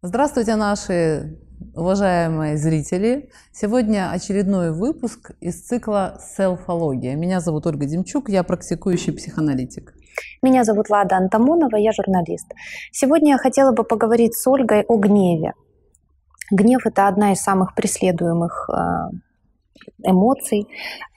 Здравствуйте, наши уважаемые зрители! Сегодня очередной выпуск из цикла «Селфология». Меня зовут Ольга Демчук, я практикующий психоаналитик. Меня зовут Лада Антамонова, я журналист. Сегодня я хотела бы поговорить с Ольгой о гневе. Гнев – это одна из самых преследуемых э, эмоций.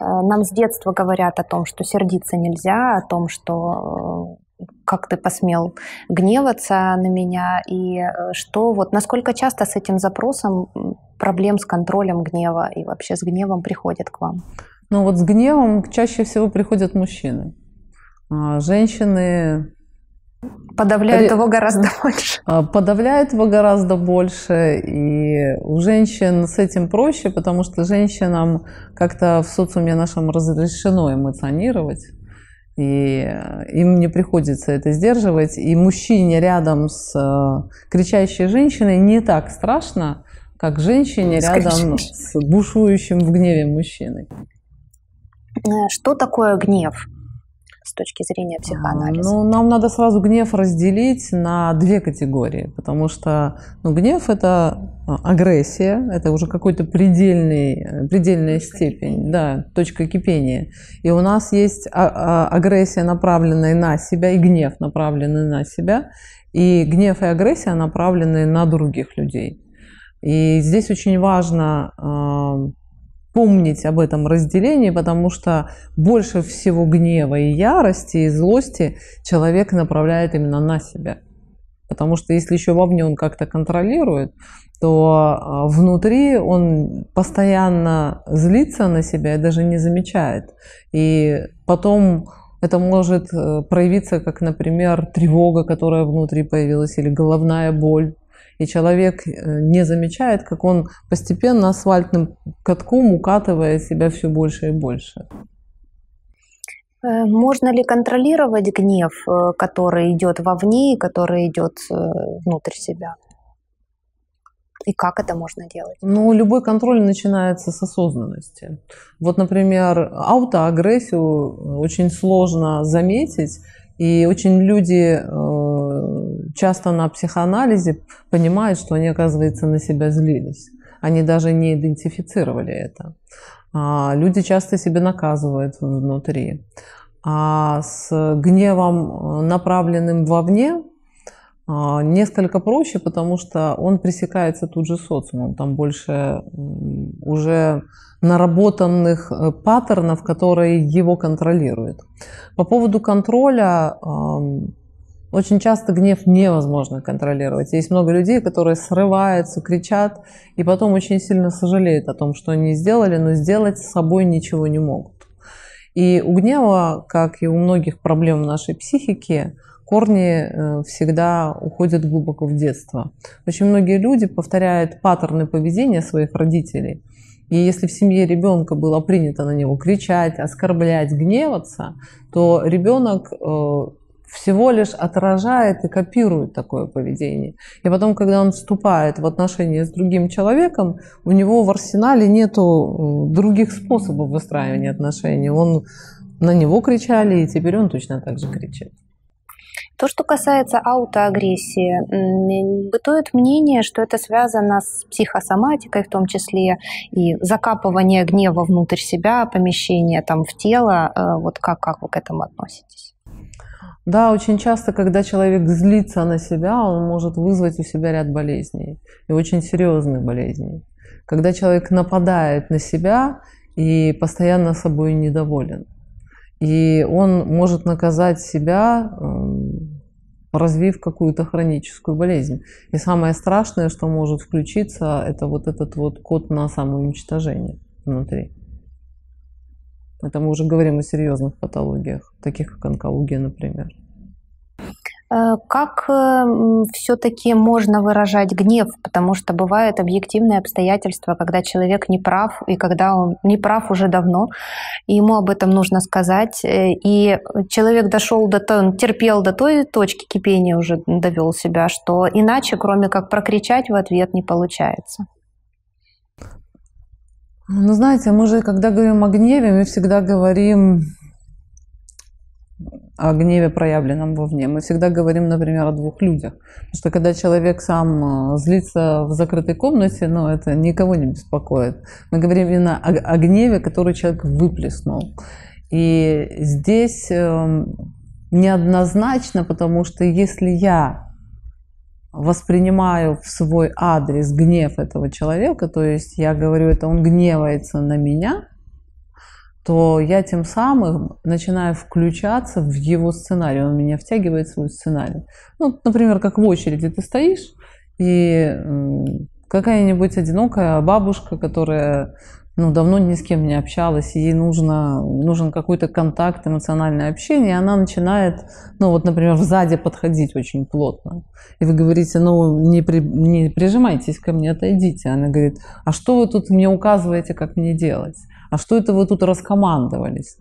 Э, нам с детства говорят о том, что сердиться нельзя, о том, что э, как ты посмел гневаться на меня, и э, что вот, насколько часто с этим запросом проблем с контролем гнева и вообще с гневом приходят к вам? Ну вот с гневом чаще всего приходят мужчины. А женщины Подавляют его гораздо больше. А, подавляют его гораздо больше. И у женщин с этим проще, потому что женщинам как-то в социуме нашем разрешено эмоционировать. И э, им не приходится это сдерживать. И мужчине рядом с э, кричащей женщиной не так страшно, как женщине рядом с бушующим в гневе мужчиной. Э, что такое гнев? с точки зрения а, психоанализа? Ну, нам надо сразу гнев разделить на две категории, потому что ну, гнев – это а, агрессия, это уже какой-то предельный, э, предельная точка степень, кипения. да, точка кипения. И у нас есть а, агрессия, направленная на себя, и гнев, направленный на себя, и гнев и агрессия, направленные на других людей. И здесь очень важно помнить об этом разделении, потому что больше всего гнева и ярости, и злости человек направляет именно на себя. Потому что если еще вовне он как-то контролирует, то а, внутри он постоянно злится на себя и даже не замечает. И потом это может э, проявиться как, например, тревога, которая внутри появилась, или головная боль, и человек э, не замечает, как он постепенно асфальтным катком укатывает себя все больше и больше. Э, можно ли контролировать гнев, э, который идет вовне и который идет внутрь себя? И как это можно делать? Ну, любой контроль начинается с осознанности. Вот, например, аутоагрессию очень сложно заметить, и очень люди часто на психоанализе понимают, что они, оказывается, на себя злились. Они даже не идентифицировали это. А люди часто себя наказывают внутри. А с гневом, э, направленным вовне, а, Несколько проще, потому что он пресекается тут же социумом. Там больше уже наработанных э, паттернов, которые его контролируют. По поводу контроля, очень часто гнев невозможно контролировать. Есть много людей, которые срываются, кричат, и потом очень сильно сожалеют о том, что они сделали, но сделать с собой ничего не могут. И у гнева, как и у многих проблем в нашей психике, корни э, всегда уходят глубоко в детство. Очень многие люди повторяют паттерны поведения своих родителей. И если в семье ребенка было принято на него кричать, оскорблять, гневаться, то ребенок э, всего лишь отражает и копирует такое поведение. И потом, когда он вступает в отношения с другим человеком, у него в арсенале нет э, других способов выстраивания отношений. Он на него кричали, и теперь он точно так же кричит. То, что касается аутоагрессии, бытует мнение, что это связано с психосоматикой в том числе, и закапывание гнева внутрь себя, помещение там в тело. Э, вот как, как вы к этому относитесь? Да, очень часто, когда человек злится на себя, он может вызвать у себя ряд болезней, и очень серьезных болезней. Когда человек нападает на себя и постоянно собой недоволен, и он может наказать себя, эм, развив какую-то хроническую болезнь. И самое страшное, что может включиться, это вот этот вот код на самоуничтожение внутри. Это мы уже говорим о серьезных патологиях, таких как онкология, например. Э, как э, все-таки можно выражать гнев? Потому что бывают объективные обстоятельства, когда человек не прав, и когда он не прав уже давно, и ему об этом нужно сказать. Э, и человек дошел до той, он терпел до той точки кипения уже довел себя, что иначе, кроме как прокричать в ответ, не получается. Ну, ну, знаете, мы же, когда говорим о гневе, мы всегда говорим о гневе, проявленном вовне. Мы всегда говорим, например, о двух людях. Потому что когда человек сам э, злится в закрытой комнате, ну, это никого не беспокоит. Мы говорим именно о, о гневе, который человек выплеснул. И здесь э, неоднозначно, потому что если я воспринимаю в свой адрес гнев этого человека, то есть я говорю, это он гневается на меня, то я тем самым начинаю включаться в его сценарий, он меня втягивает в свой сценарий. Ну, например, как в очереди ты стоишь, и какая-нибудь одинокая бабушка, которая ну, давно ни с кем не общалась, ей нужно, нужен какой-то контакт, эмоциональное общение, и она начинает, ну, вот, например, сзади подходить очень плотно. И вы говорите, ну, не, при, не прижимайтесь ко мне, отойдите. Она говорит, а что вы тут мне указываете, как мне делать? А что это вы тут раскомандовались?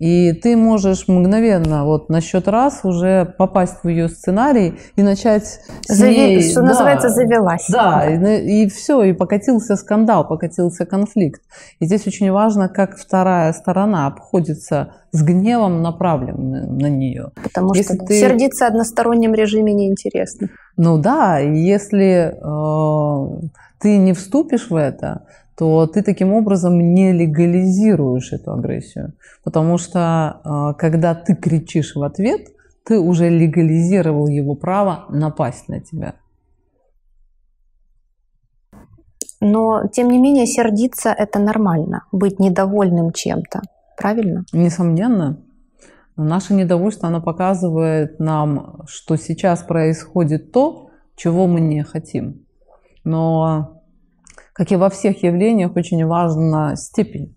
И ты можешь мгновенно, вот на счет раз, уже попасть в ее сценарий и начать... С Зави... ней... Что да, называется, завелась. Да, да. И, и все, и покатился скандал, покатился конфликт. И здесь очень важно, как вторая сторона обходится с гневом, направленным на нее. Потому если что ты... сердиться в одностороннем режиме неинтересно. Ну да, если э, ты не вступишь в это, то ты таким образом не легализируешь эту агрессию. Потому что а, когда ты кричишь в ответ, ты уже легализировал его право напасть на тебя. Но, тем не менее, сердиться – это нормально, быть недовольным чем-то, правильно? Несомненно. Наше недовольство, оно показывает нам, что сейчас происходит то, чего мы не хотим. Но как и во всех явлениях, очень важна степень.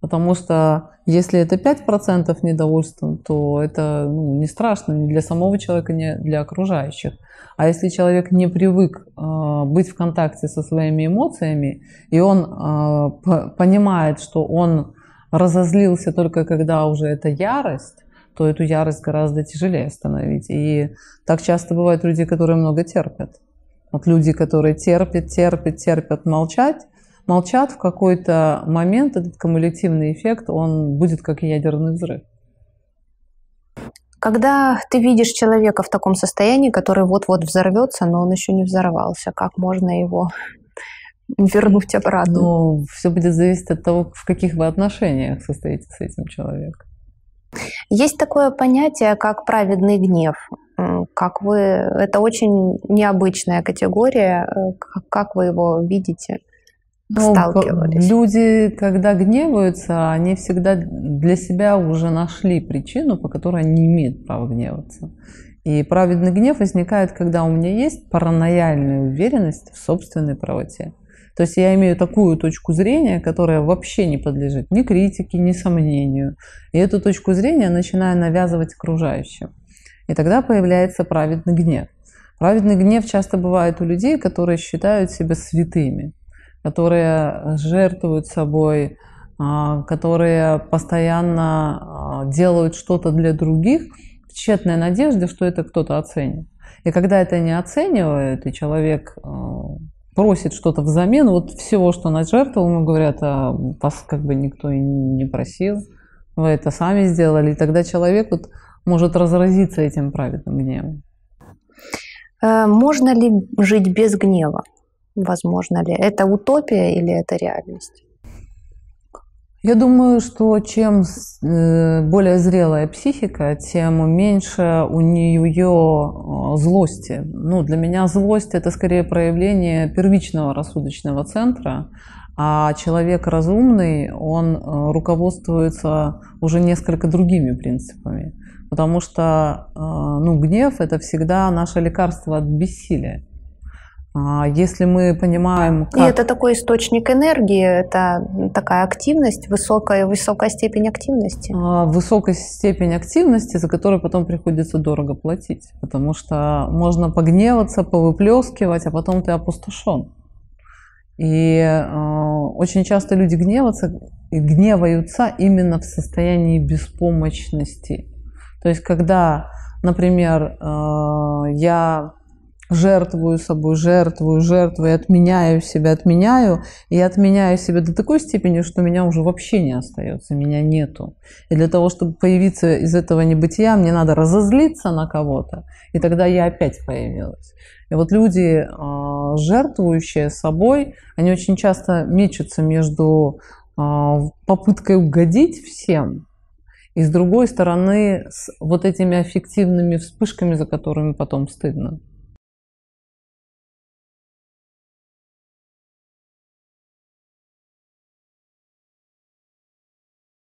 Потому что если это 5% недовольства, то это ну, не страшно ни для самого человека, ни для окружающих. А если человек не привык э, быть в контакте со своими эмоциями, и он э, понимает, что он разозлился только когда уже это ярость, то эту ярость гораздо тяжелее остановить. И так часто бывают люди, которые много терпят. Вот люди, которые терпят, терпят, терпят, молчать, молчат, в какой-то момент этот кумулятивный эффект, он будет как ядерный взрыв. Когда ты видишь человека в таком состоянии, который вот-вот взорвется, но он еще не взорвался, как можно его вернуть обратно? Ну, все будет зависеть от того, в каких вы отношениях состоите с этим человеком. Есть такое понятие, как праведный гнев. Как вы... Это очень необычная категория. Э, как вы его видите? Ну, Люди, когда гневаются, они всегда для себя уже нашли причину, по которой они не имеют права гневаться. И праведный гнев возникает, когда у меня есть паранояльная уверенность в собственной правоте. То есть я имею такую точку зрения, которая вообще не подлежит ни критике, ни сомнению. И эту точку зрения начинаю навязывать окружающим. И тогда появляется праведный гнев. Праведный гнев часто бывает у людей, которые считают себя святыми, которые э, жертвуют собой, а, которые постоянно а, делают что-то для других в тщетной надежде, что это кто-то оценит. И когда это не оценивают, и человек а, просит что-то взамен, вот всего, что она жертвовала, ему говорят, а вас как бы никто и не просил, вы это сами сделали. И тогда человек вот может разразиться этим праведным гневом. Э, можно ли жить без гнева? Возможно ли? Это утопия или это реальность? Я думаю, что чем э, более зрелая психика, тем меньше у нее э, злости. Ну, для меня злость – это скорее проявление первичного рассудочного центра, а человек разумный, он э, руководствуется уже несколько другими принципами. Потому что ну, гнев – это всегда наше лекарство от бессилия. А, если мы понимаем... Как... И это такой источник энергии, это такая активность, высокая, высокая степень активности. А, высокая степень активности, за которую потом приходится дорого платить, потому что можно погневаться, повыплескивать, а потом ты опустошен. И а, очень часто люди гневаются, гневаются именно в состоянии беспомощности. То есть, когда, например, я жертвую собой, жертвую, жертвую, отменяю себя, отменяю, и отменяю себя до такой степени, что меня уже вообще не остается, меня нету. И для того, чтобы появиться из этого небытия, мне надо разозлиться на кого-то, и тогда я опять появилась. И вот люди, а, жертвующие собой, они очень часто мечутся между а, попыткой угодить всем, и с другой стороны, с вот этими аффективными вспышками, за которыми потом стыдно.